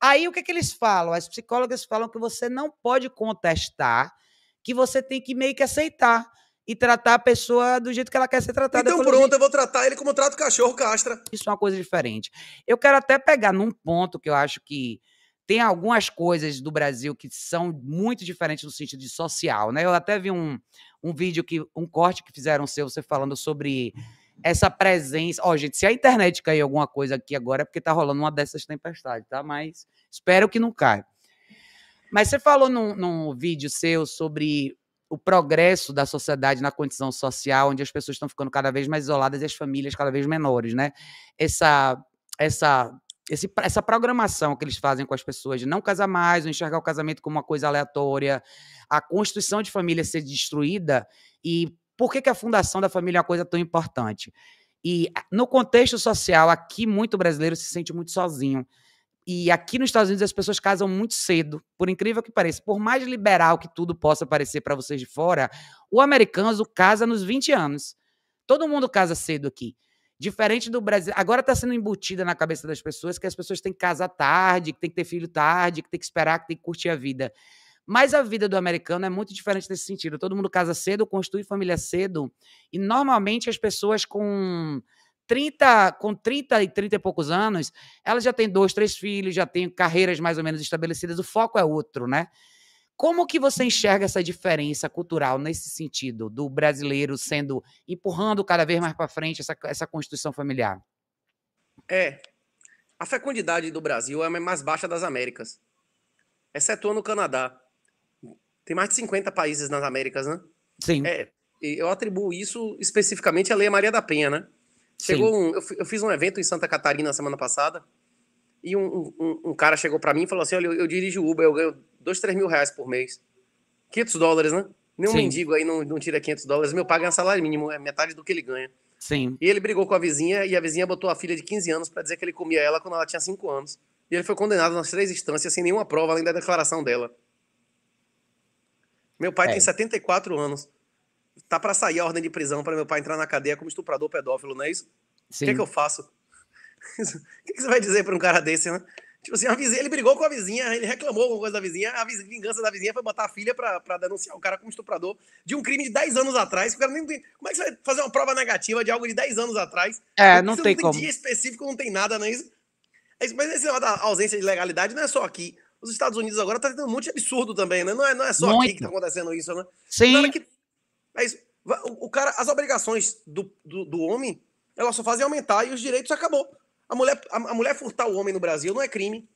Aí o que, é que eles falam? As psicólogas falam que você não pode contestar, que você tem que meio que aceitar e tratar a pessoa do jeito que ela quer ser tratada. Então pronto, eu vou tratar ele como trato cachorro, castra. Isso é uma coisa diferente. Eu quero até pegar num ponto que eu acho que tem algumas coisas do Brasil que são muito diferentes no sentido de social, né? Eu até vi um, um vídeo que um corte que fizeram seu você falando sobre essa presença. Ó, gente, se a internet cair alguma coisa aqui agora é porque tá rolando uma dessas tempestades, tá? Mas espero que não caia. Mas você falou num, num vídeo seu sobre o progresso da sociedade na condição social, onde as pessoas estão ficando cada vez mais isoladas e as famílias cada vez menores, né? Essa, essa, esse, essa programação que eles fazem com as pessoas de não casar mais, ou enxergar o casamento como uma coisa aleatória, a constituição de família ser destruída e por que, que a fundação da família é uma coisa tão importante? E ah, no contexto social, aqui muito brasileiro se sente muito sozinho. E aqui nos Estados Unidos as pessoas casam muito cedo, por incrível que pareça. Por mais liberal que tudo possa parecer para vocês de fora, o americano casa nos 20 anos. Todo mundo casa cedo aqui. Diferente do Brasil. Agora está sendo embutida na cabeça das pessoas que as pessoas têm que casar tarde, que tem que ter filho tarde, que tem que esperar, que tem que curtir a vida. Mas a vida do americano é muito diferente nesse sentido. Todo mundo casa cedo, constitui família cedo, e normalmente as pessoas com 30, com 30 e 30 e poucos anos, elas já têm dois, três filhos, já têm carreiras mais ou menos estabelecidas, o foco é outro, né? Como que você enxerga essa diferença cultural nesse sentido do brasileiro sendo empurrando cada vez mais para frente essa, essa constituição familiar? É, a fecundidade do Brasil é a mais baixa das Américas, exceto no Canadá. Tem mais de 50 países nas Américas, né? Sim. É, eu atribuo isso especificamente à Lei Maria da Penha, né? Chegou um, eu, eu, fiz um evento em Santa Catarina semana passada e um, um, um cara chegou para mim e falou assim: Olha, eu, eu dirijo Uber, eu ganho 2, 3 mil reais por mês. 500 dólares, né? Nenhum Sim. mendigo aí não, não tira 500 dólares. Meu pai ganha salário mínimo, é metade do que ele ganha. Sim. E ele brigou com a vizinha e a vizinha botou a filha de 15 anos para dizer que ele comia ela quando ela tinha 5 anos. E ele foi condenado nas três instâncias sem nenhuma prova além da declaração dela. Meu pai é. tem 74 anos. Tá para sair a ordem de prisão para meu pai entrar na cadeia como estuprador pedófilo, não é isso? Sim. O que é que eu faço? o que, é que você vai dizer para um cara desse, né? Tipo assim, vizinha, ele brigou com a vizinha, ele reclamou alguma coisa da vizinha, a vingança da vizinha foi botar a filha para denunciar o cara como estuprador de um crime de 10 anos atrás. o cara nem tem, como é que você vai fazer uma prova negativa de algo de 10 anos atrás? É, não tem, não tem como. dia específico, não tem nada, não é, é isso? Mas esse negócio da ausência de legalidade não é só aqui. Os Estados Unidos agora tá tendo um monte de absurdo também, né? Não é, não é só Muito. aqui que tá acontecendo isso, né? Sim. Que, mas é o, o, cara, as obrigações do, do, do homem, elas só fazem aumentar e os direitos acabou. A mulher, a, a mulher furtar o homem no Brasil não é crime.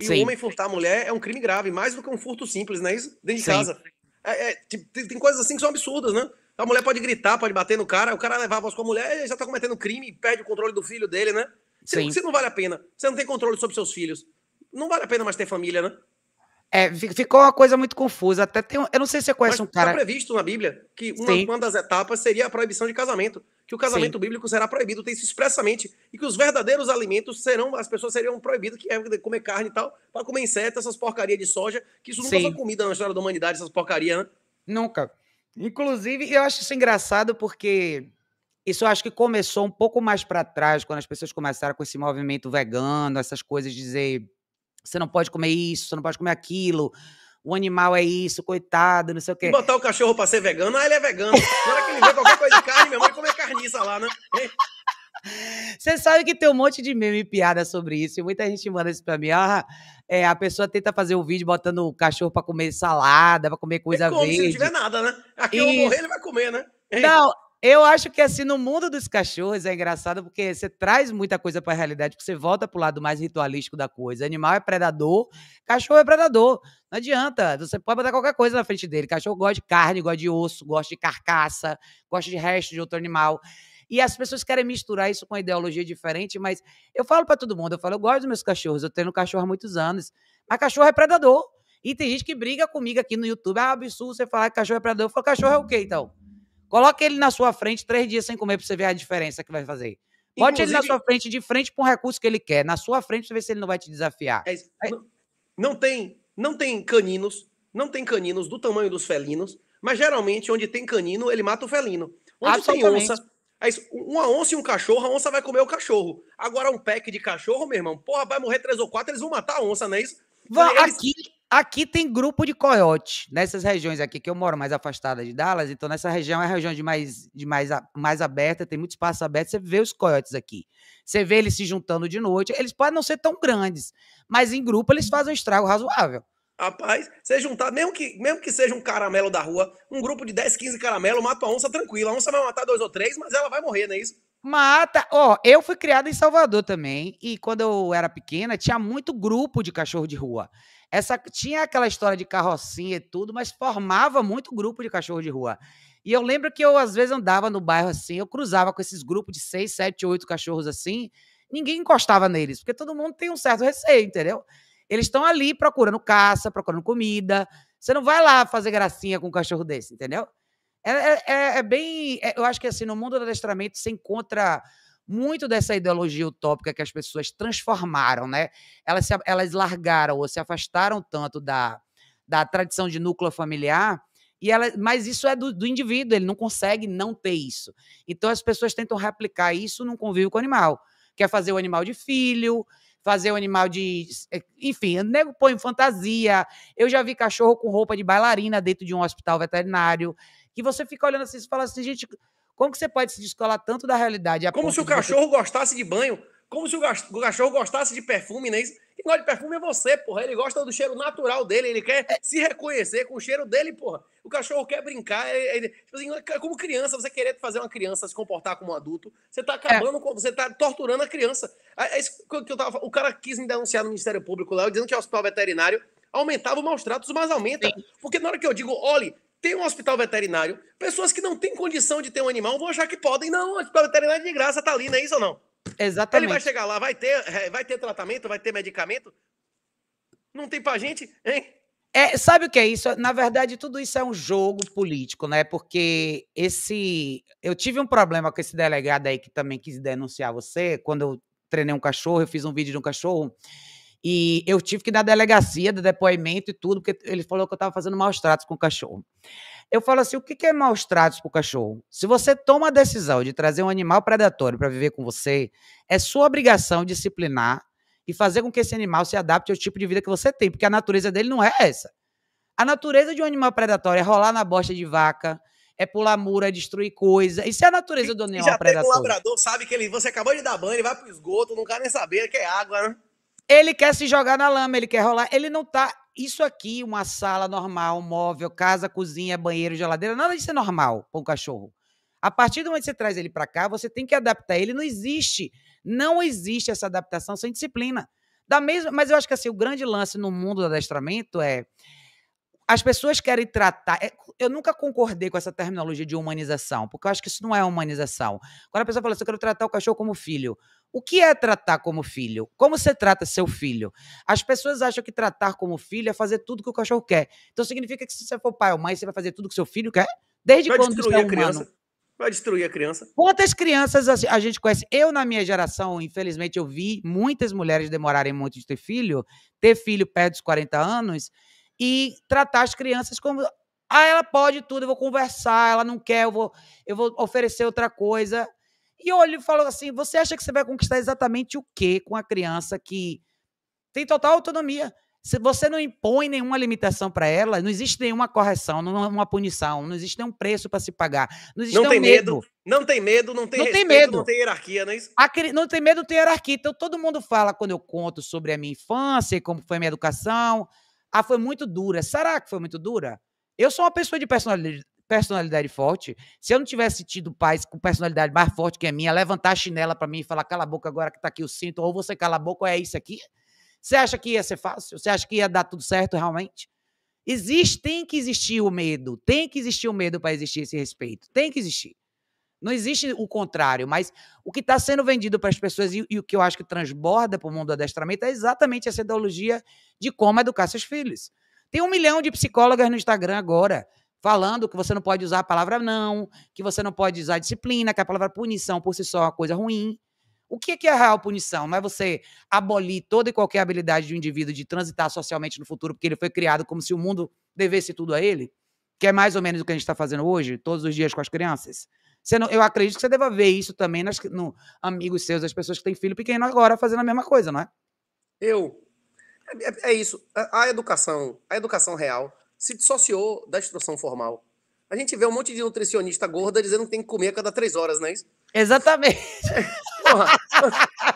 E Sim. o homem furtar a mulher é um crime grave, mais do que um furto simples, não é isso? Dentro de Sim. casa. É, é, tipo, tem, tem, coisas assim que são absurdas, né? A mulher pode gritar, pode bater no cara, o cara levar a voz com a mulher, já tá cometendo crime, perde o controle do filho dele, né? Você, você não vale a pena. Você não tem controle sobre seus filhos não vale a pena mais ter família, né? É, ficou uma coisa muito confusa. Até tem, eu não sei se você conhece Mas um cara. Está previsto na Bíblia que uma, uma, das etapas seria a proibição de casamento, que o casamento Sim. bíblico será proibido, tem isso expressamente, e que os verdadeiros alimentos serão, as pessoas seriam proibidas que é comer carne e tal, para comer inseto, essas porcarias de soja, que isso nunca Sim. foi comida na história da humanidade, essas porcarias, né? Nunca. Inclusive, eu acho isso engraçado porque isso eu acho que começou um pouco mais para trás, quando as pessoas começaram com esse movimento vegano, essas coisas de dizer você não pode comer isso, você não pode comer aquilo. O animal é isso, coitado, não sei o quê. E botar o cachorro pra ser vegano, ah, ele é vegano. Na hora que ele vê qualquer coisa de carne, minha mãe come carniça lá, né? Você sabe que tem um monte de meme e piada sobre isso, e muita gente manda isso pra mim. Ah, é, a pessoa tenta fazer um vídeo botando o cachorro pra comer salada, pra comer é coisa ele Como verde. se não tiver nada, né? Aqui eu vou morrer, ele vai comer, né? Não, eu acho que assim, no mundo dos cachorros é engraçado porque você traz muita coisa para a realidade, porque você volta para o lado mais ritualístico da coisa. Animal é predador, cachorro é predador. Não adianta, você pode botar qualquer coisa na frente dele. Cachorro gosta de carne, gosta de osso, gosta de carcaça, gosta de resto de outro animal. E as pessoas querem misturar isso com ideologia diferente, mas eu falo para todo mundo, eu falo, eu gosto dos meus cachorros, eu tenho cachorro há muitos anos, mas cachorro é predador. E tem gente que briga comigo aqui no YouTube, ah, absurdo você falar que cachorro é predador. Eu falo, cachorro é o quê, então? Coloque ele na sua frente três dias sem comer para você ver a diferença que vai fazer. Bote Inclusive, ele na sua frente, de frente para um recurso que ele quer. Na sua frente, você vê se ele não vai te desafiar. É não, não, tem, não tem caninos, não tem caninos do tamanho dos felinos, mas geralmente onde tem canino, ele mata o felino. Onde tem onça, é uma onça e um cachorro, a onça vai comer o cachorro. Agora um pack de cachorro, meu irmão, porra, vai morrer três ou quatro, eles vão matar a onça, não é isso? Vão, eles... Aqui, Aqui tem grupo de coiote, nessas regiões aqui que eu moro mais afastada de Dallas, então nessa região é a região de mais, de mais, mais aberta, tem muito espaço aberto, você vê os coiotes aqui. Você vê eles se juntando de noite, eles podem não ser tão grandes, mas em grupo eles fazem um estrago razoável. Rapaz, você juntar, mesmo que, mesmo que seja um caramelo da rua, um grupo de 10, 15 caramelo mata uma onça tranquila. A onça vai matar dois ou três, mas ela vai morrer, não é isso? Mata. Ó, oh, eu fui criado em Salvador também. E quando eu era pequena, tinha muito grupo de cachorro de rua. Essa, tinha aquela história de carrocinha e tudo, mas formava muito grupo de cachorro de rua. E eu lembro que eu, às vezes, andava no bairro assim, eu cruzava com esses grupos de seis, sete, oito cachorros assim, ninguém encostava neles, porque todo mundo tem um certo receio, entendeu? Eles estão ali procurando caça, procurando comida. Você não vai lá fazer gracinha com um cachorro desse, entendeu? É, é, é, é bem. É, eu acho que assim, no mundo do adestramento você encontra muito dessa ideologia utópica que as pessoas transformaram, né? Elas, se, elas largaram ou se afastaram tanto da, da tradição de núcleo familiar, e ela, mas isso é do, do indivíduo, ele não consegue não ter isso. Então as pessoas tentam replicar isso num convívio com o animal. Quer fazer o animal de filho, fazer o animal de. É, enfim, o nego põe fantasia. Eu já vi cachorro com roupa de bailarina dentro de um hospital veterinário. Que você fica olhando assim e fala assim, gente, como que você pode se descolar tanto da realidade? É como se o cachorro você... gostasse de banho, como se o, o cachorro gostasse de perfume, né? Quem gosta de perfume é você, porra. Ele gosta do cheiro natural dele, ele quer é. se reconhecer com o cheiro dele, porra. O cachorro quer brincar. Ele, tipo assim, é como criança, você querer fazer uma criança se comportar como um adulto, você tá é. acabando é. com. Você tá torturando a criança. É isso que eu tava, o cara quis me denunciar no Ministério Público lá, dizendo que o hospital veterinário aumentava o maus tratos, mas aumenta. Sim. Porque na hora que eu digo, olhe, tem um hospital veterinário. Pessoas que não têm condição de ter um animal vão achar que podem. Não, o hospital veterinário é de graça tá ali, não é isso ou não? Exatamente. Ele vai chegar lá, vai ter, eh, vai ter tratamento, vai ter medicamento. Não tem pra gente, hein? É, sabe o que é isso? Na verdade, tudo isso é um jogo político, né? Porque esse. Eu tive um problema com esse delegado aí que também quis denunciar você. Quando eu treinei um cachorro, eu fiz um vídeo de um cachorro. E eu tive que ir na delegacia do depoimento e tudo, porque ele falou que eu estava fazendo maus tratos com o cachorro. Eu falo assim: o que é maus tratos para o cachorro? Se você toma a decisão de trazer um animal predatório para viver com você, é sua obrigação disciplinar e fazer com que esse animal se adapte ao tipo de vida que você tem, porque a natureza dele não é essa. A natureza de um animal predatório é rolar na bosta de vaca, é pular muro, é destruir coisa. Isso é a natureza do animal predatório. Já labrador, sabe que ele, você acabou de dar banho, ele vai pro esgoto, não quer nem saber que é água, né? Ele quer se jogar na lama, ele quer rolar. Ele não tá. Isso aqui, uma sala normal, um móvel, casa, cozinha, banheiro, geladeira, nada disso é normal para um cachorro. A partir do momento que você traz ele para cá, você tem que adaptar ele. Não existe. Não existe essa adaptação sem disciplina. Da mesma, mas eu acho que assim, o grande lance no mundo do adestramento é as pessoas querem tratar. É, eu nunca concordei com essa terminologia de humanização, porque eu acho que isso não é humanização. Quando a pessoa fala assim, eu quero tratar o cachorro como filho. O que é tratar como filho? Como você trata seu filho? As pessoas acham que tratar como filho é fazer tudo que o cachorro quer. Então significa que se você for pai ou mãe, você vai fazer tudo que seu filho quer? Desde vai quando você é humano? Criança. Vai destruir a criança. Quantas crianças a gente conhece? Eu, na minha geração, infelizmente, eu vi muitas mulheres demorarem muito de ter filho, ter filho perto dos 40 anos, e tratar as crianças como ah, ela pode tudo, eu vou conversar, ela não quer, eu vou, eu vou oferecer outra coisa. E eu olho e falo assim: você acha que você vai conquistar exatamente o quê com a criança que tem total autonomia? Se você não impõe nenhuma limitação para ela, não existe nenhuma correção, nenhuma é punição, não existe nenhum preço para se pagar. Não, existe não tem medo. medo. Não tem medo, não tem não respeito, tem medo. não tem hierarquia, não é isso? Não tem medo, não tem hierarquia. Então todo mundo fala quando eu conto sobre a minha infância, como foi a minha educação, ah, foi muito dura. Será que foi muito dura? Eu sou uma pessoa de personalidade, personalidade forte. Se eu não tivesse tido pais com personalidade mais forte que a minha, levantar a chinela para mim e falar, cala a boca agora que tá aqui o cinto, ou você cala a boca, ou é isso aqui. Você acha que ia ser fácil? Você acha que ia dar tudo certo realmente? Existe, tem que existir o medo, tem que existir o medo para existir esse respeito, tem que existir. Não existe o contrário, mas o que está sendo vendido para as pessoas e, e, o que eu acho que transborda para o mundo do adestramento é exatamente essa ideologia de como educar seus filhos. Tem um milhão de psicólogas no Instagram agora falando que você não pode usar a palavra não, que você não pode usar disciplina, que a palavra punição por si só é uma coisa ruim. O que é, que é a real punição? Não é você abolir toda e qualquer habilidade de um indivíduo de transitar socialmente no futuro porque ele foi criado como se o mundo devesse tudo a ele? Que é mais ou menos o que a gente está fazendo hoje, todos os dias com as crianças. Não, eu acredito que você deva ver isso também nas no, amigos seus, as pessoas que têm filho pequeno agora fazendo a mesma coisa, não é? Eu. É, é, é isso. A, a, educação, a educação real se dissociou da instrução formal. A gente vê um monte de nutricionista gorda dizendo que tem que comer a cada três horas, não é isso? Exatamente. Porra,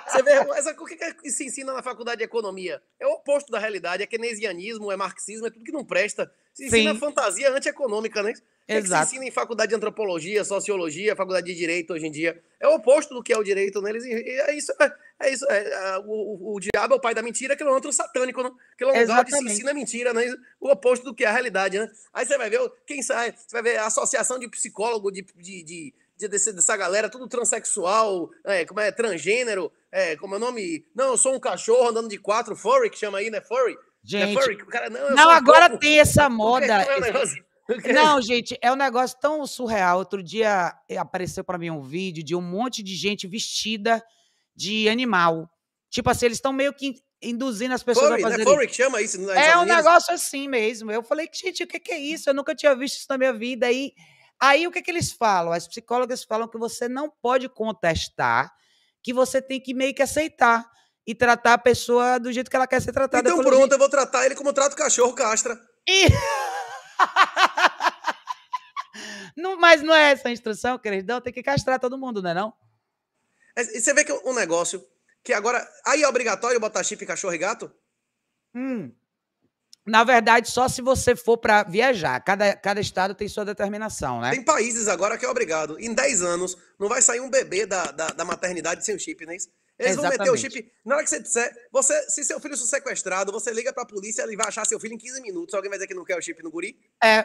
você vê, o que, é que se ensina na faculdade de economia? É o oposto da realidade, é keynesianismo, é marxismo, é tudo que não presta. Se ensina Sim. fantasia antieconômica, não é isso? Exato. É que se ensina em faculdade de antropologia, sociologia, faculdade de direito hoje em dia. É o oposto do que é o direito neles. Né? É isso. É, é isso é, é, o, o, o, diabo é o pai da mentira, aquele é um antro satânico, né? aquilo é lugar onde se ensina mentira, né? o oposto do que é a realidade. Né? Aí você vai ver, quem sai, você vai ver a associação de psicólogo, de, de, de, de dessa galera, tudo transexual, é, como é, transgênero, é, como é o nome? Não, eu sou um cachorro andando de quatro, furry, que chama aí, né? Furry. Gente, é furry, cara, não, não agora tem essa moda. Não, gente, é um negócio tão surreal. Outro dia eh, apareceu para mim um vídeo de um monte de gente vestida de animal. Tipo assim, eles estão meio que induzindo as pessoas a né? fazerem. Né? chama isso. É um negócio assim mesmo. Eu falei, gente, o que é isso? Eu nunca tinha visto isso na minha vida. E aí o que, é que eles falam? As psicólogas falam que você não pode contestar, que você tem que meio que aceitar e tratar a pessoa do jeito que ela quer ser tratada. Então pronto, eu vou tratar ele como eu trato o cachorro castra. E... Não, mas não é essa a instrução que eles dão, tem que castrar todo mundo, não é não? É, e você vê que um negócio que agora. Aí é obrigatório botar chip cachorro e gato? Hum. Na verdade, só se você for para viajar. Cada, cada estado tem sua determinação, né? Tem países agora que é obrigado. Em 10 anos, não vai sair um bebê da, da, da maternidade sem o chip, né? Eles Exatamente. vão meter o chip. Na hora que você disser, você, se seu filho for sequestrado, você liga para a polícia, ele vai achar seu filho em 15 minutos. Alguém vai dizer que não quer o chip no guri? É,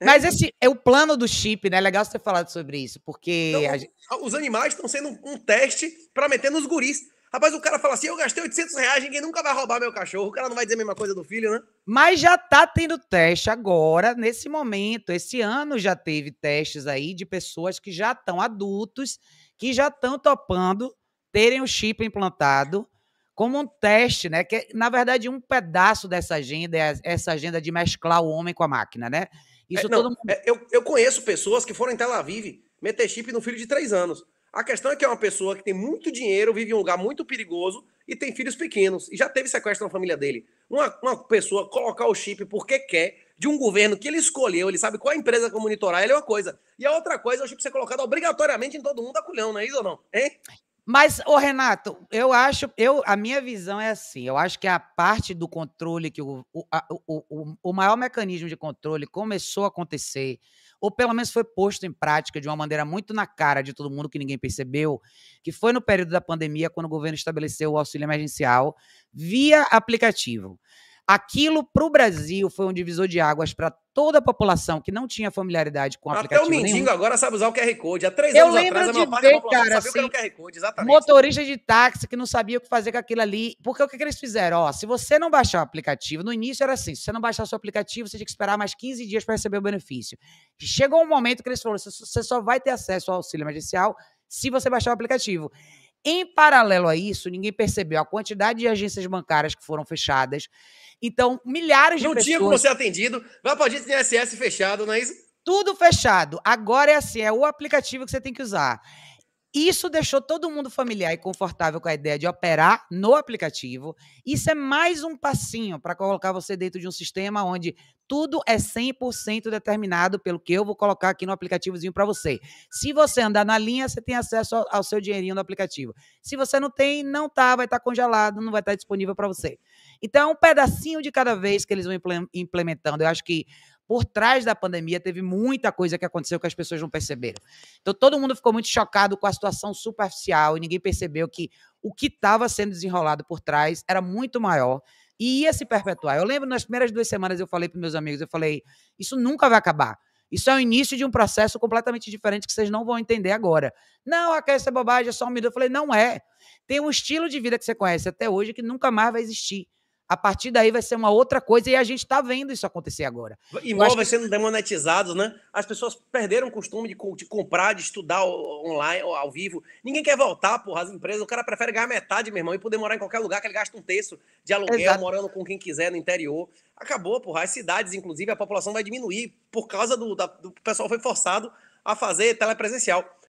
é. Mas esse é o plano do chip, né? É legal você ter falado sobre isso, porque. Então, gente... Os animais estão sendo um teste para meter nos guris. Rapaz, o cara fala assim: eu gastei 800 reais, ninguém nunca vai roubar meu cachorro. O cara não vai dizer a mesma coisa do filho, né? Mas já tá tendo teste agora, nesse momento. Esse ano já teve testes aí de pessoas que já estão adultos, que já estão topando terem o chip implantado como um teste, né? Que, é, na verdade, um pedaço dessa agenda é essa agenda de mesclar o homem com a máquina, né? Isso é, não, todo mundo... é, eu, eu conheço pessoas que foram em Tel Aviv meter chip no filho de três anos. A questão é que é uma pessoa que tem muito dinheiro, vive em um lugar muito perigoso e tem filhos pequenos. E já teve sequestro na família dele. Uma, uma pessoa colocar o chip porque quer, de um governo que ele escolheu, ele sabe qual é a empresa que monitorar, ele é uma coisa. E a outra coisa é o chip ser colocado obrigatoriamente em todo mundo a culhão, não é isso ou não? Hein? Mas, ô Renato, eu acho, eu, a minha visão é assim: eu acho que a parte do controle, que o, o, a, o, o maior mecanismo de controle começou a acontecer, ou pelo menos foi posto em prática de uma maneira muito na cara de todo mundo que ninguém percebeu, que foi no período da pandemia, quando o governo estabeleceu o auxílio emergencial via aplicativo. Aquilo para o Brasil foi um divisor de águas para toda a população que não tinha familiaridade com o aplicativo. Até o mendigo nenhum. agora sabe usar o QR Code. Há três eu anos lembro atrás, de a maior ver, parte cara, assim, o QR Code, exatamente. Motorista de táxi que não sabia o que fazer com aquilo ali. Porque o que, que eles fizeram? Ó, se você não baixar o aplicativo, no início era assim, se você não baixar o seu aplicativo, você tinha que esperar mais 15 dias para receber o benefício. Chegou um momento que eles falaram, você só vai ter acesso ao auxílio emergencial se você baixar o aplicativo. Em paralelo a isso, ninguém percebeu a quantidade de agências bancárias que foram fechadas. Então, milhares não de pessoas... Não tinha como ser atendido. Vai para o INSS fechado, não é isso? Tudo fechado. Agora é assim, é o aplicativo que você tem que usar. Isso deixou todo mundo familiar e confortável com a ideia de operar no aplicativo. Isso é mais um passinho para colocar você dentro de um sistema onde tudo é 100% determinado pelo que eu vou colocar aqui no aplicativozinho para você. Se você andar na linha, você tem acesso ao, seu dinheirinho no aplicativo. Se você não tem, não tá, vai estar tá congelado, não vai estar tá disponível para você. Então, um pedacinho de cada vez que eles vão implementando. Eu acho que por trás da pandemia teve muita coisa que aconteceu que as pessoas não perceberam. Então todo mundo ficou muito chocado com a situação superficial e ninguém percebeu que o que estava sendo desenrolado por trás era muito maior e ia se perpetuar. Eu lembro nas primeiras duas semanas eu falei para meus amigos, eu falei, isso nunca vai acabar. Isso é o início de um processo completamente diferente que vocês não vão entender agora. Não, a essa é bobagem, é só um minuto. Eu falei, não é. Tem um estilo de vida que você conhece até hoje que nunca mais vai existir. A partir daí vai ser uma outra coisa e a gente está vendo isso acontecer agora. Imóveis que... sendo demonetizados, né? As pessoas perderam o costume de, co de, comprar, de estudar online, ao vivo. Ninguém quer voltar, porra, as empresas. O cara prefere ganhar metade, meu irmão, e poder morar em qualquer lugar que ele gasta um terço de aluguel, Exato. morando com quem quiser no interior. Acabou, porra. As cidades, inclusive, a população vai diminuir por causa do, da, do pessoal foi forçado a fazer telepresencial.